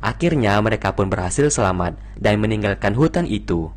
Akhirnya mereka pun berhasil selamat dan meninggalkan hutan itu.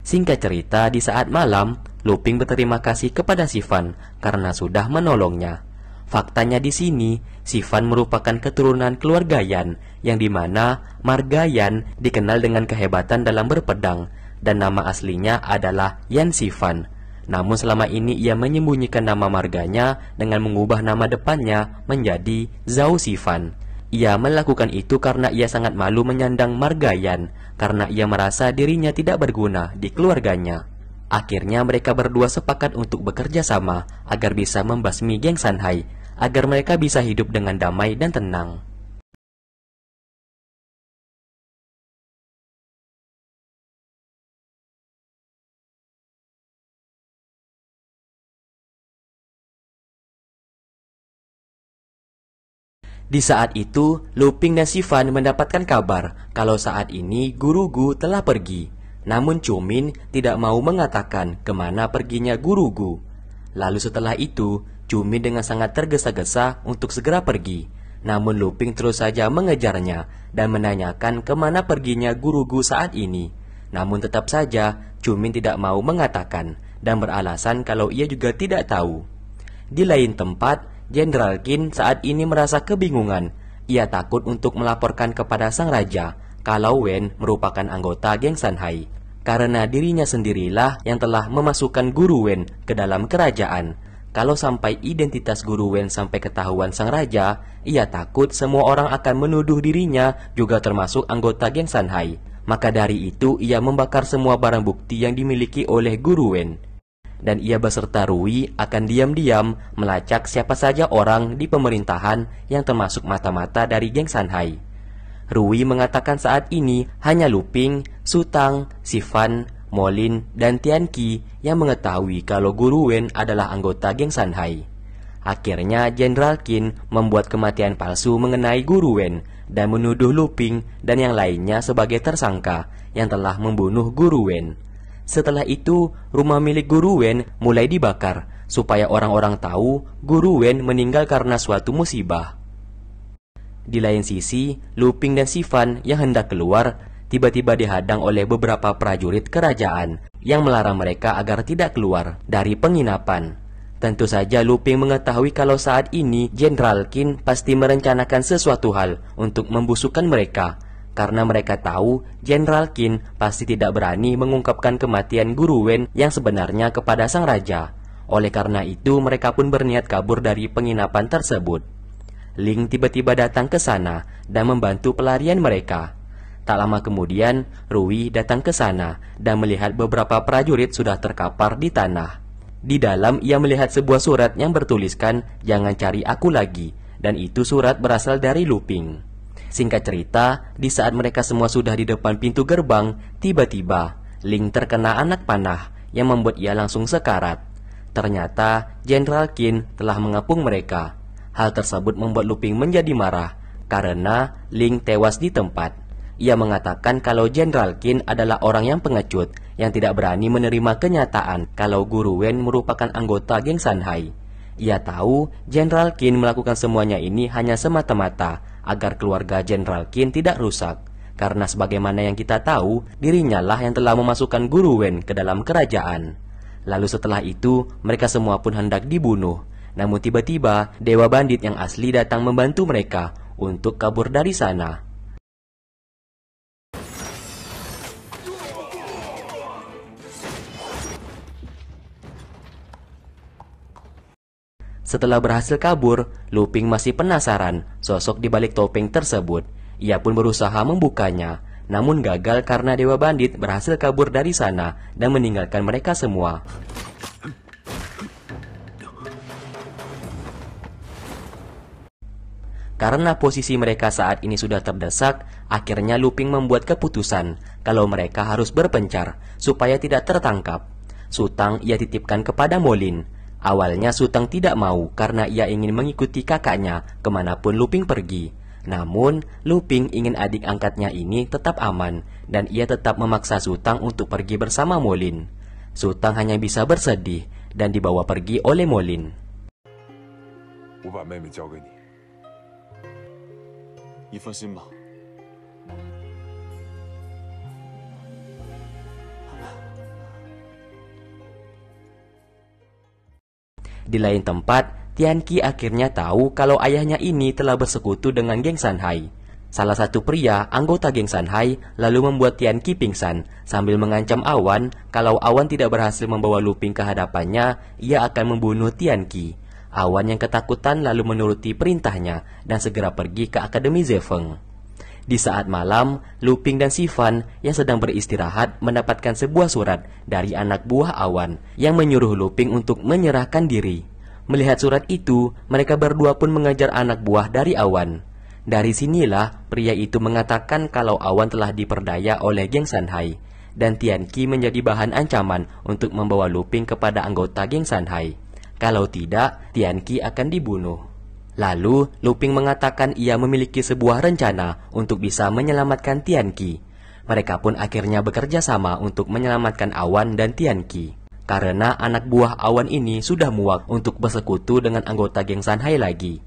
Singkat cerita, di saat malam, Luping berterima kasih kepada Sivan karena sudah menolongnya. Faktanya di sini, Sivan merupakan keturunan keluarga Yan, yang dimana marga Yan dikenal dengan kehebatan dalam berpedang, dan nama aslinya adalah Yan Sivan. Namun selama ini ia menyembunyikan nama marganya dengan mengubah nama depannya menjadi Zhao Sivan. Ia melakukan itu karena ia sangat malu menyandang Margayan, karena ia merasa dirinya tidak berguna di keluarganya. Akhirnya mereka berdua sepakat untuk bekerja sama agar bisa membasmi geng Sanhai, agar mereka bisa hidup dengan damai dan tenang. Di saat itu, Luping dan Sivan mendapatkan kabar kalau saat ini Guru Gu telah pergi. Namun Cumin tidak mau mengatakan kemana perginya Guru Gu. Lalu setelah itu, Cumin dengan sangat tergesa-gesa untuk segera pergi. Namun Luping terus saja mengejarnya dan menanyakan kemana perginya Guru Gu saat ini. Namun tetap saja, Cumin tidak mau mengatakan dan beralasan kalau ia juga tidak tahu. Di lain tempat, Jenderal Kin saat ini merasa kebingungan. Ia takut untuk melaporkan kepada sang raja kalau Wen merupakan anggota geng Shanghai. Karena dirinya sendirilah yang telah memasukkan guru Wen ke dalam kerajaan. Kalau sampai identitas guru Wen sampai ketahuan sang raja, ia takut semua orang akan menuduh dirinya juga termasuk anggota geng Shanghai. Maka dari itu ia membakar semua barang bukti yang dimiliki oleh guru Wen dan ia beserta Rui akan diam-diam melacak siapa saja orang di pemerintahan yang termasuk mata-mata dari geng Sanhai. Rui mengatakan saat ini hanya Luping, Sutang, Sifan, Molin, dan Tianqi yang mengetahui kalau Guru Wen adalah anggota geng Sanhai. Akhirnya Jenderal Qin membuat kematian palsu mengenai Guru Wen dan menuduh Luping dan yang lainnya sebagai tersangka yang telah membunuh Guru Wen. Setelah itu, rumah milik Guru Wen mulai dibakar supaya orang-orang tahu Guru Wen meninggal karena suatu musibah. Di lain sisi, Luping dan Sifan yang hendak keluar tiba-tiba dihadang oleh beberapa prajurit kerajaan yang melarang mereka agar tidak keluar dari penginapan. Tentu saja Luping mengetahui kalau saat ini Jenderal Qin pasti merencanakan sesuatu hal untuk membusukkan mereka karena mereka tahu Jenderal Qin pasti tidak berani mengungkapkan kematian Guru Wen yang sebenarnya kepada sang raja. Oleh karena itu, mereka pun berniat kabur dari penginapan tersebut. Ling tiba-tiba datang ke sana dan membantu pelarian mereka. Tak lama kemudian, Rui datang ke sana dan melihat beberapa prajurit sudah terkapar di tanah. Di dalam ia melihat sebuah surat yang bertuliskan, "Jangan cari aku lagi." Dan itu surat berasal dari Luping. Singkat cerita, di saat mereka semua sudah di depan pintu gerbang, tiba-tiba Ling terkena anak panah yang membuat ia langsung sekarat. Ternyata Jenderal Qin telah mengapung mereka. Hal tersebut membuat Luping menjadi marah karena Ling tewas di tempat. Ia mengatakan kalau Jenderal Qin adalah orang yang pengecut yang tidak berani menerima kenyataan kalau Guru Wen merupakan anggota geng Sanhai. Ia tahu Jenderal Qin melakukan semuanya ini hanya semata-mata agar keluarga Jenderal Qin tidak rusak. Karena sebagaimana yang kita tahu, dirinya lah yang telah memasukkan Guru Wen ke dalam kerajaan. Lalu setelah itu, mereka semua pun hendak dibunuh. Namun tiba-tiba, dewa bandit yang asli datang membantu mereka untuk kabur dari sana. Setelah berhasil kabur, Luping masih penasaran sosok di balik topeng tersebut. Ia pun berusaha membukanya, namun gagal karena Dewa Bandit berhasil kabur dari sana dan meninggalkan mereka semua. Karena posisi mereka saat ini sudah terdesak, akhirnya Luping membuat keputusan kalau mereka harus berpencar supaya tidak tertangkap. Sutang ia titipkan kepada Molin. Awalnya Suteng tidak mau karena ia ingin mengikuti kakaknya kemanapun Luping pergi. Namun, Luping ingin adik angkatnya ini tetap aman dan ia tetap memaksa Sutang untuk pergi bersama Molin. Sutang hanya bisa bersedih dan dibawa pergi oleh Molin. Aku Di lain tempat, Tianqi akhirnya tahu kalau ayahnya ini telah bersekutu dengan geng Sanhai. Salah satu pria, anggota geng Sanhai, lalu membuat Tianqi pingsan sambil mengancam Awan kalau Awan tidak berhasil membawa Luping ke hadapannya, ia akan membunuh Tianqi. Awan yang ketakutan lalu menuruti perintahnya dan segera pergi ke Akademi Zefeng. Di saat malam, Luping dan Sivan yang sedang beristirahat mendapatkan sebuah surat dari anak buah Awan yang menyuruh Luping untuk menyerahkan diri. Melihat surat itu, mereka berdua pun mengajar anak buah dari Awan. Dari sinilah pria itu mengatakan kalau Awan telah diperdaya oleh geng Sanhai dan Tian Qi menjadi bahan ancaman untuk membawa Luping kepada anggota geng Sanhai. Kalau tidak, Tian Qi akan dibunuh. Lalu, Luping mengatakan ia memiliki sebuah rencana untuk bisa menyelamatkan Tianqi. Mereka pun akhirnya bekerja sama untuk menyelamatkan Awan dan Tianqi. Karena anak buah Awan ini sudah muak untuk bersekutu dengan anggota geng Sanhai lagi.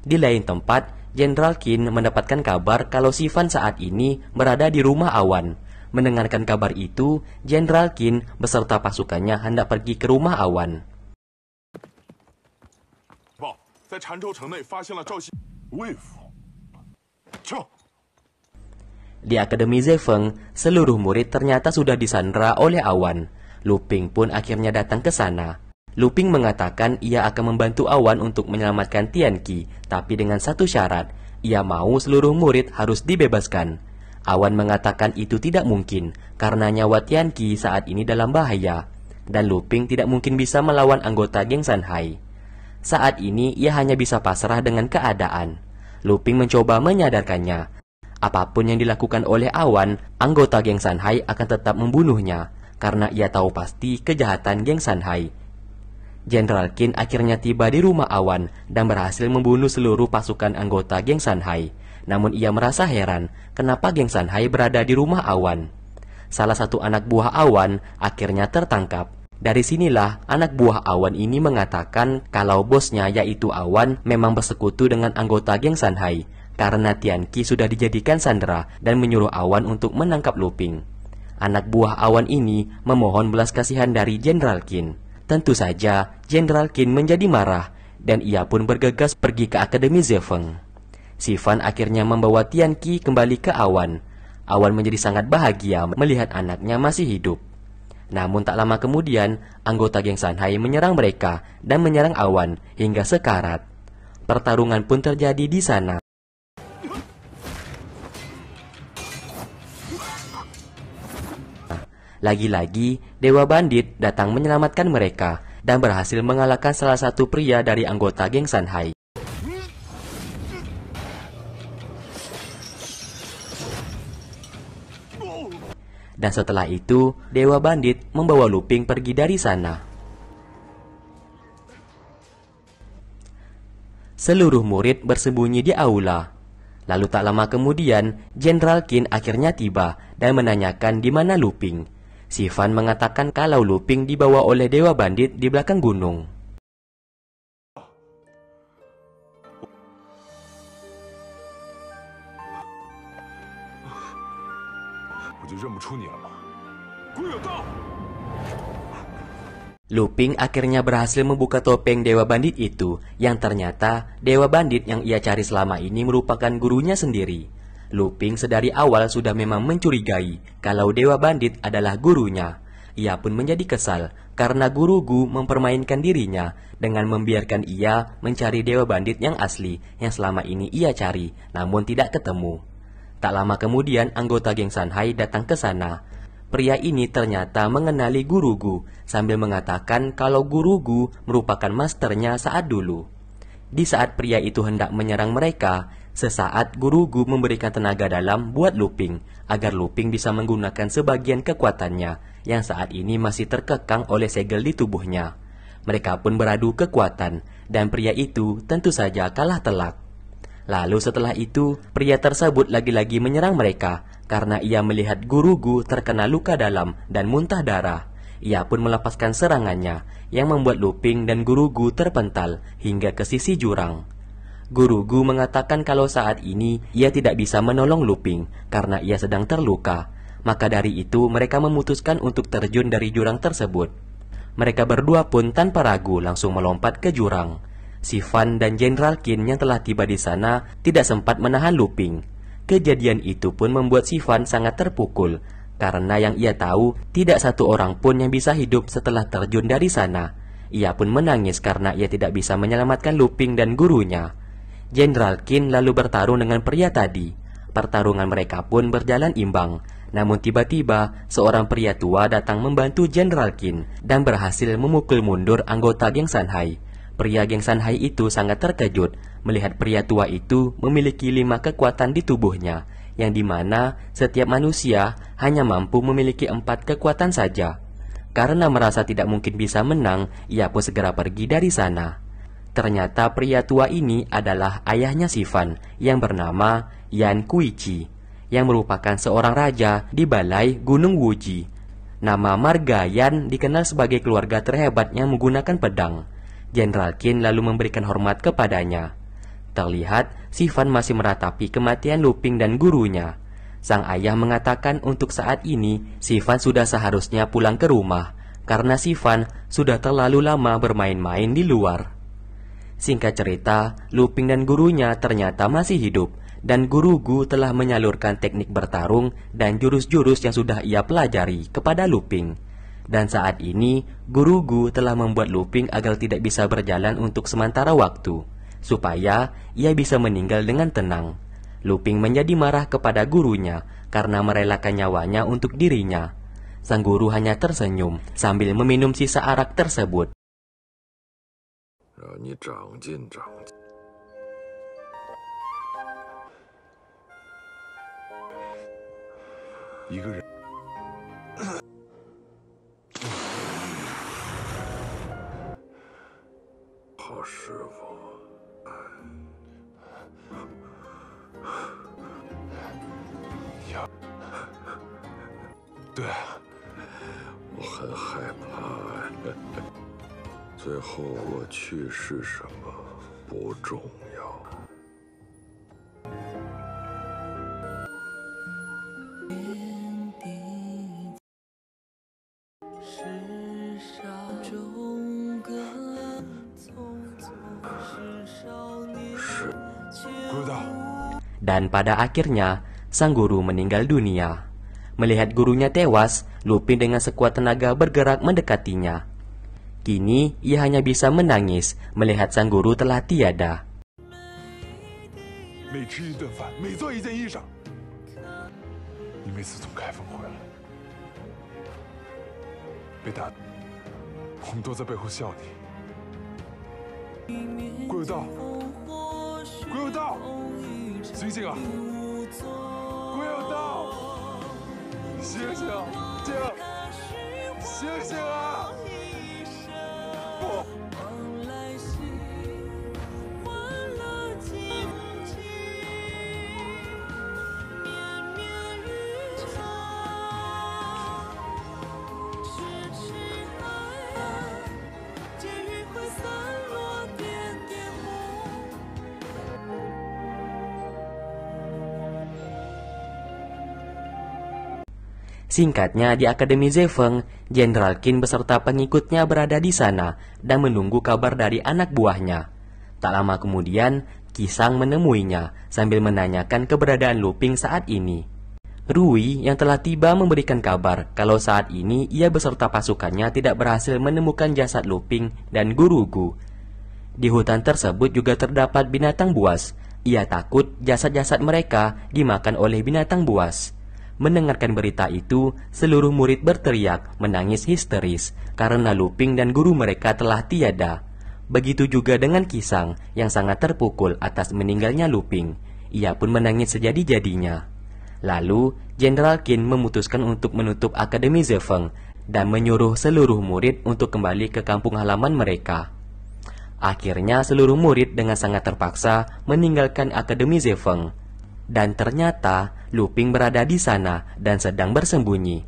Di lain tempat, Jenderal Qin mendapatkan kabar kalau Sivan saat ini berada di rumah Awan. Mendengarkan kabar itu, Jenderal Qin beserta pasukannya hendak pergi ke rumah Awan. Di Akademi Zefeng, seluruh murid ternyata sudah disandra oleh Awan. Luping pun akhirnya datang ke sana. Luping mengatakan ia akan membantu Awan untuk menyelamatkan Tianqi, tapi dengan satu syarat, ia mau seluruh murid harus dibebaskan. Awan mengatakan itu tidak mungkin, karena nyawa Tianqi saat ini dalam bahaya, dan Luping tidak mungkin bisa melawan anggota geng Sanhai. Saat ini ia hanya bisa pasrah dengan keadaan. Luping mencoba menyadarkannya. Apapun yang dilakukan oleh Awan, anggota geng Sanhai akan tetap membunuhnya karena ia tahu pasti kejahatan geng Sanhai. Jenderal Qin akhirnya tiba di rumah Awan dan berhasil membunuh seluruh pasukan anggota geng Sanhai. Namun ia merasa heran kenapa geng Sanhai berada di rumah Awan. Salah satu anak buah Awan akhirnya tertangkap dari sinilah anak buah Awan ini mengatakan kalau bosnya yaitu Awan memang bersekutu dengan anggota geng Sanhai karena Tianqi sudah dijadikan sandera dan menyuruh Awan untuk menangkap Luping. Anak buah Awan ini memohon belas kasihan dari Jenderal Qin. Tentu saja, Jenderal Qin menjadi marah dan ia pun bergegas pergi ke Akademi Zefeng. Sifan akhirnya membawa Tianqi kembali ke Awan. Awan menjadi sangat bahagia melihat anaknya masih hidup. Namun tak lama kemudian, anggota geng Sanhai menyerang mereka dan menyerang Awan hingga sekarat. Pertarungan pun terjadi di sana. Lagi-lagi, Dewa Bandit datang menyelamatkan mereka dan berhasil mengalahkan salah satu pria dari anggota geng Sanhai. Dan setelah itu, Dewa Bandit membawa Luping pergi dari sana. Seluruh murid bersembunyi di aula. Lalu tak lama kemudian, Jenderal Qin akhirnya tiba dan menanyakan di mana Luping. Sifan mengatakan kalau Luping dibawa oleh Dewa Bandit di belakang gunung. Luping akhirnya berhasil membuka topeng Dewa Bandit itu, yang ternyata Dewa Bandit yang ia cari selama ini merupakan gurunya sendiri. Luping sedari awal sudah memang mencurigai kalau Dewa Bandit adalah gurunya. Ia pun menjadi kesal karena guru Gu mempermainkan dirinya dengan membiarkan ia mencari Dewa Bandit yang asli yang selama ini ia cari namun tidak ketemu. Tak lama kemudian anggota geng Sanhai datang ke sana. Pria ini ternyata mengenali Guru Gu sambil mengatakan kalau Guru Gu merupakan masternya saat dulu. Di saat pria itu hendak menyerang mereka, sesaat Guru Gu memberikan tenaga dalam buat Luping agar Luping bisa menggunakan sebagian kekuatannya yang saat ini masih terkekang oleh segel di tubuhnya. Mereka pun beradu kekuatan dan pria itu tentu saja kalah telak. Lalu setelah itu, pria tersebut lagi-lagi menyerang mereka karena ia melihat gurugu terkena luka dalam dan muntah darah. Ia pun melepaskan serangannya yang membuat Luping dan gurugu terpental hingga ke sisi jurang. Gurugu mengatakan kalau saat ini ia tidak bisa menolong Luping karena ia sedang terluka. Maka dari itu mereka memutuskan untuk terjun dari jurang tersebut. Mereka berdua pun tanpa ragu langsung melompat ke jurang. Sifan dan Jenderal Kin yang telah tiba di sana tidak sempat menahan Luping. Kejadian itu pun membuat Sifan sangat terpukul karena yang ia tahu tidak satu orang pun yang bisa hidup setelah terjun dari sana. Ia pun menangis karena ia tidak bisa menyelamatkan Luping dan gurunya. Jenderal Kin lalu bertarung dengan pria tadi. Pertarungan mereka pun berjalan imbang, namun tiba-tiba, seorang pria tua datang membantu Jenderal Kin dan berhasil memukul mundur anggota geng Sanhai. Pria geng Sanhai itu sangat terkejut melihat pria tua itu memiliki lima kekuatan di tubuhnya, yang dimana setiap manusia hanya mampu memiliki empat kekuatan saja. Karena merasa tidak mungkin bisa menang, ia pun segera pergi dari sana. Ternyata pria tua ini adalah ayahnya Sivan yang bernama Yan Kuichi yang merupakan seorang raja di Balai Gunung Wuji. Nama marga Yan dikenal sebagai keluarga terhebat yang menggunakan pedang. Jenderal Qin lalu memberikan hormat kepadanya. Terlihat, Sifan masih meratapi kematian Luping dan gurunya. Sang ayah mengatakan untuk saat ini Sifan sudah seharusnya pulang ke rumah karena Sifan sudah terlalu lama bermain-main di luar. Singkat cerita, Luping dan gurunya ternyata masih hidup dan guru Gu telah menyalurkan teknik bertarung dan jurus-jurus yang sudah ia pelajari kepada Luping. Dan saat ini, guru-guru telah membuat looping agar tidak bisa berjalan untuk sementara waktu, supaya ia bisa meninggal dengan tenang. Looping menjadi marah kepada gurunya karena merelakan nyawanya untuk dirinya. Sang guru hanya tersenyum sambil meminum sisa arak tersebut. Oh, 好，师傅。对，我很害怕。最后，我去世什么不重。dan pada akhirnya sang guru meninggal dunia. Melihat gurunya tewas, Lupin dengan sekuat tenaga bergerak mendekatinya. Kini ia hanya bisa menangis melihat sang guru telah tiada. 醒醒啊！鬼有道，醒醒，醒，醒醒啊！不。Singkatnya, di Akademi Zefeng, Jenderal Qin beserta pengikutnya berada di sana dan menunggu kabar dari anak buahnya. Tak lama kemudian, Kisang menemuinya sambil menanyakan keberadaan Luping saat ini. Rui yang telah tiba memberikan kabar kalau saat ini ia beserta pasukannya tidak berhasil menemukan jasad Luping dan Gurugu. Di hutan tersebut juga terdapat binatang buas. Ia takut jasad-jasad mereka dimakan oleh binatang buas mendengarkan berita itu, seluruh murid berteriak menangis histeris karena Luping dan guru mereka telah tiada. Begitu juga dengan Kisang yang sangat terpukul atas meninggalnya Luping. Ia pun menangis sejadi-jadinya. Lalu, Jenderal Qin memutuskan untuk menutup Akademi Zefeng dan menyuruh seluruh murid untuk kembali ke kampung halaman mereka. Akhirnya seluruh murid dengan sangat terpaksa meninggalkan Akademi Zefeng dan ternyata Luping berada di sana dan sedang bersembunyi.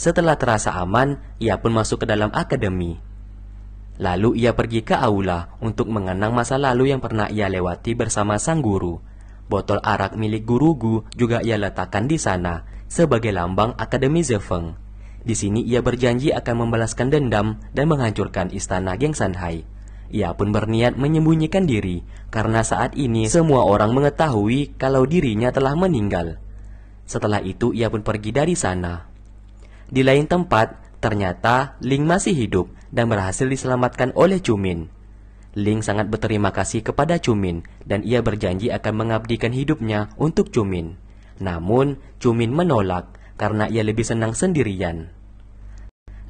Setelah terasa aman, ia pun masuk ke dalam akademi. Lalu ia pergi ke aula untuk mengenang masa lalu yang pernah ia lewati bersama sang guru. Botol arak milik guru Gu juga ia letakkan di sana sebagai lambang Akademi Zefeng. Di sini ia berjanji akan membalaskan dendam dan menghancurkan istana Geng Sanhai. Ia pun berniat menyembunyikan diri karena saat ini semua orang mengetahui kalau dirinya telah meninggal. Setelah itu ia pun pergi dari sana. Di lain tempat, ternyata Ling masih hidup dan berhasil diselamatkan oleh Cumin. Ling sangat berterima kasih kepada Cumin dan ia berjanji akan mengabdikan hidupnya untuk Cumin. Namun, Cumin menolak karena ia lebih senang sendirian.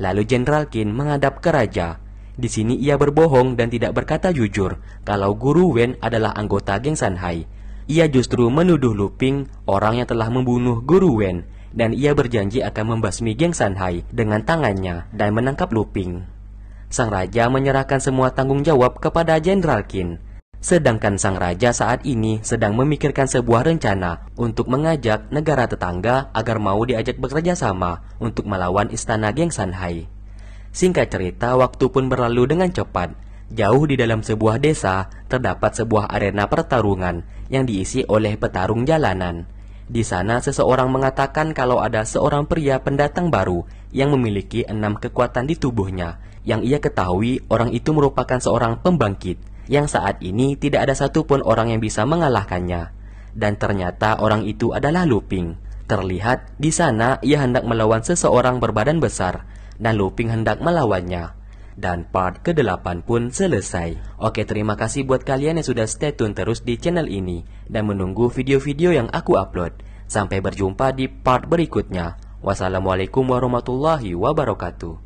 Lalu Jenderal Qin menghadap ke raja di sini ia berbohong dan tidak berkata jujur kalau Guru Wen adalah anggota geng Sanhai. Ia justru menuduh Luping orang yang telah membunuh Guru Wen dan ia berjanji akan membasmi geng Sanhai dengan tangannya dan menangkap Luping. Sang raja menyerahkan semua tanggung jawab kepada Jenderal Qin. Sedangkan sang raja saat ini sedang memikirkan sebuah rencana untuk mengajak negara tetangga agar mau diajak bekerja sama untuk melawan istana geng Sanhai. Singkat cerita, waktu pun berlalu dengan cepat. Jauh di dalam sebuah desa, terdapat sebuah arena pertarungan yang diisi oleh petarung jalanan. Di sana seseorang mengatakan kalau ada seorang pria pendatang baru yang memiliki enam kekuatan di tubuhnya. Yang ia ketahui, orang itu merupakan seorang pembangkit, yang saat ini tidak ada satupun orang yang bisa mengalahkannya. Dan ternyata orang itu adalah Luping. Terlihat, di sana ia hendak melawan seseorang berbadan besar dan Luping hendak melawannya. Dan part ke-8 pun selesai. Oke, terima kasih buat kalian yang sudah stay tune terus di channel ini dan menunggu video-video yang aku upload. Sampai berjumpa di part berikutnya. Wassalamualaikum warahmatullahi wabarakatuh.